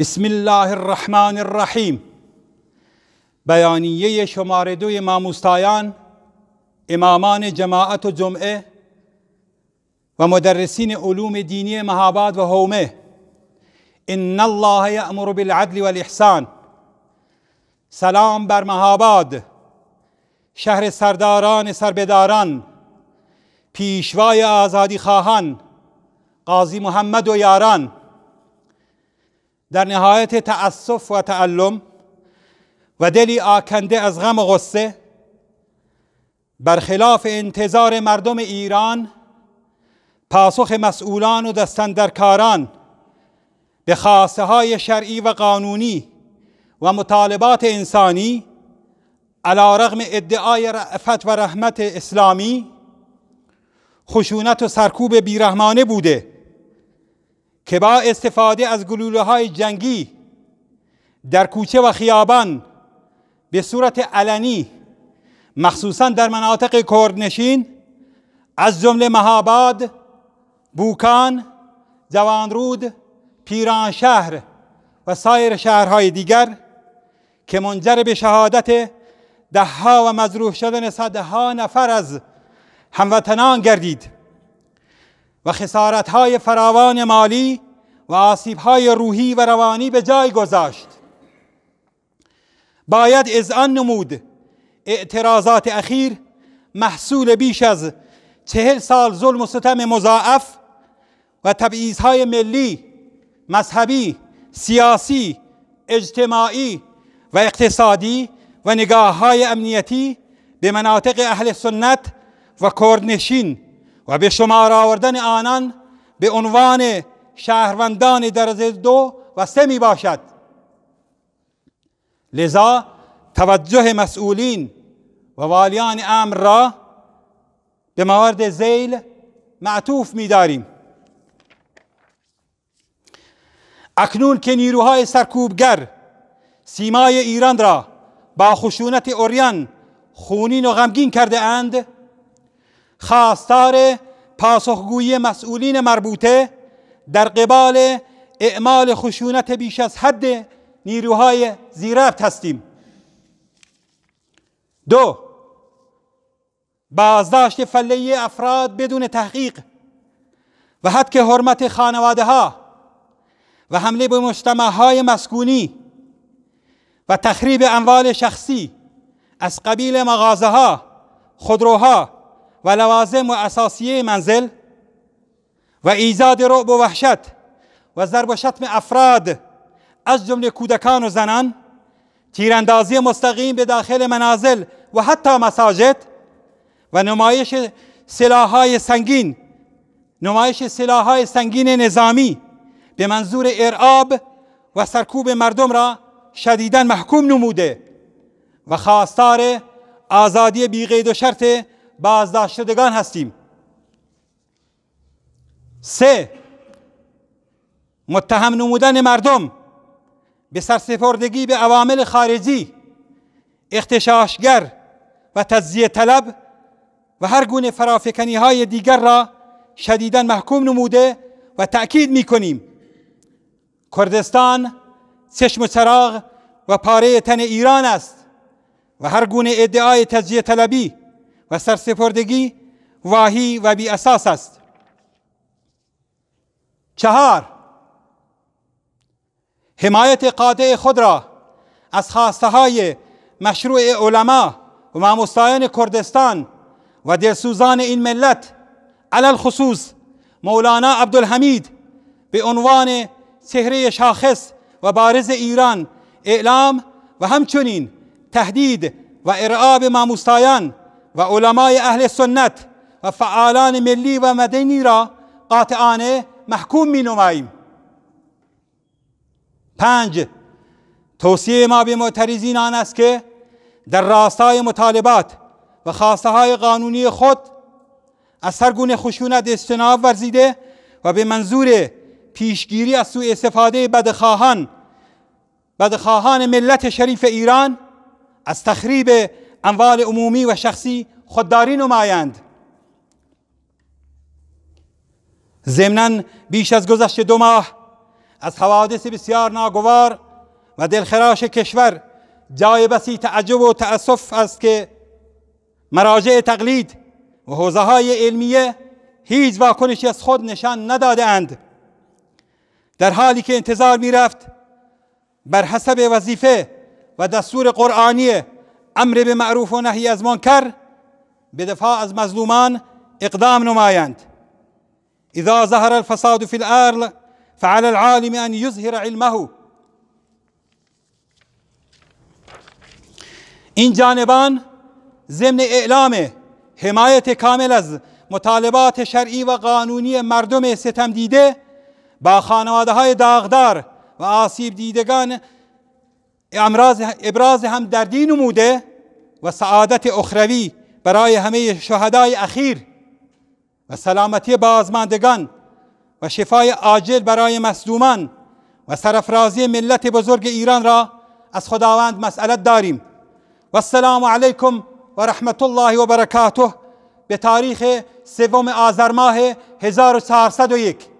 بسم الله الرحمن الرحیم بیانیه شماره دوی ماموستایان امامان جماعت و جمعه و مدرسین علوم دینی مهاباد و هومه ان الله یأمر بالعدل والاحسان سلام بر مهاباد شهر سرداران سربداران پیشوای آزادی خواهان قاضی محمد و یاران در نهایت تأسف و تعلم و دلی آکنده از غم و غصه برخلاف انتظار مردم ایران پاسخ مسئولان و دستندرکاران به خواسته های شرعی و قانونی و مطالبات انسانی علا رغم ادعای رعفت و رحمت اسلامی خشونت و سرکوب بیرحمانه بوده که با استفاده از گلوله های جنگی در کوچه و خیابان به صورت علنی مخصوصا در مناطق کردنشین از جمله مهاباد، بوکان، جوانرود، پیرانشهر و سایر شهرهای دیگر که منجر به شهادت دهها و مجروح شدن صدها نفر از هموطنان گردید و های فراوان مالی و های روحی و روانی به جای گذاشت باید از آن نمود اعتراضات اخیر محصول بیش از چهل سال ظلم و ستم مضاعف و های ملی مذهبی سیاسی اجتماعی و اقتصادی و نگاه های امنیتی به مناطق اهل سنت و کردنشین و به شمار آوردن آنان به عنوان شهروندان درجه دو و سه می باشد لذا توجه مسئولین و والیان امر را به موارد زیل معطوف می داریم اکنون که نیروهای سرکوبگر سیمای ایران را با خشونت اوریان خونین و غمگین کرده اند خواستار پاسخگویی مسئولین مربوطه در قبال اعمال خشونت بیش از حد نیروهای زیرفت هستیم دو بازداشت فله افراد بدون تحقیق و حد حرمت خانواده ها و حمله به مجتمع های مسکونی و تخریب اموال شخصی از قبیل مغازه ها خودروها و لوازم و اساسیه منزل و ایجاد رعب و وحشت و ضرب و شتم افراد از جمله کودکان و زنان تیراندازی مستقیم به داخل منازل و حتی مساجد و نمایش سلاحهای سنگین نمایش سلاحهای سنگین نظامی به منظور ارعاب و سرکوب مردم را شدیدا محکوم نموده و خواستار آزادی بیقید و شرط بازداشت شدگان هستیم سه متهم نمودن مردم به سرسپردگی به عوامل خارجی اختشاشگر و تزیه طلب و هر گونه فرافکنی های دیگر را شدیدا محکوم نموده و تأکید می کنیم کردستان چشم و چراغ و پاره تن ایران است و هر گونه ادعای تزیه طلبی و سرسپردگی واهی و بی اساس است چهار حمایت قاطع خود را از خواسته های مشروع علما و ماموستایان کردستان و دلسوزان این ملت علل خصوص مولانا عبدالحمید به عنوان چهره شاخص و بارز ایران اعلام و همچنین تهدید و ارعاب ماموستایان و علمای اهل سنت و فعالان ملی و مدنی را قاطعانه محکوم می نماییم پنج توصیه ما به معترضین آن است که در راستای مطالبات و خواسته های قانونی خود از گونه خشونت اجتناب ورزیده و به منظور پیشگیری از سوء استفاده بدخواهان بدخواهان ملت شریف ایران از تخریب اموال عمومی و شخصی خودداری نمایند ضمنا بیش از گذشت دو ماه از حوادث بسیار ناگوار و دلخراش کشور جای بسی تعجب و تأسف است که مراجع تقلید و حوزه های علمیه هیچ واکنشی از خود نشان نداده اند در حالی که انتظار می رفت بر حسب وظیفه و دستور قرآنی امر به معروف و نهی از منکر به دفاع از مظلومان اقدام نمایند اذا ظهر الفساد في الارض فعلى العالم ان يظهر علمه این جانبان ضمن اعلام حمایت کامل از مطالبات شرعی و قانونی مردم ستم دیده با خانواده های داغدار و آسیب دیدگان ابراز همدردی نموده و سعادت اخروی برای همه شهدای اخیر و سلامتی بازماندگان و شفای عاجل برای مصدومان و سرفرازی ملت بزرگ ایران را از خداوند مسئلت داریم و السلام علیکم و رحمت الله و برکاته به تاریخ سوم آذر ماه 1401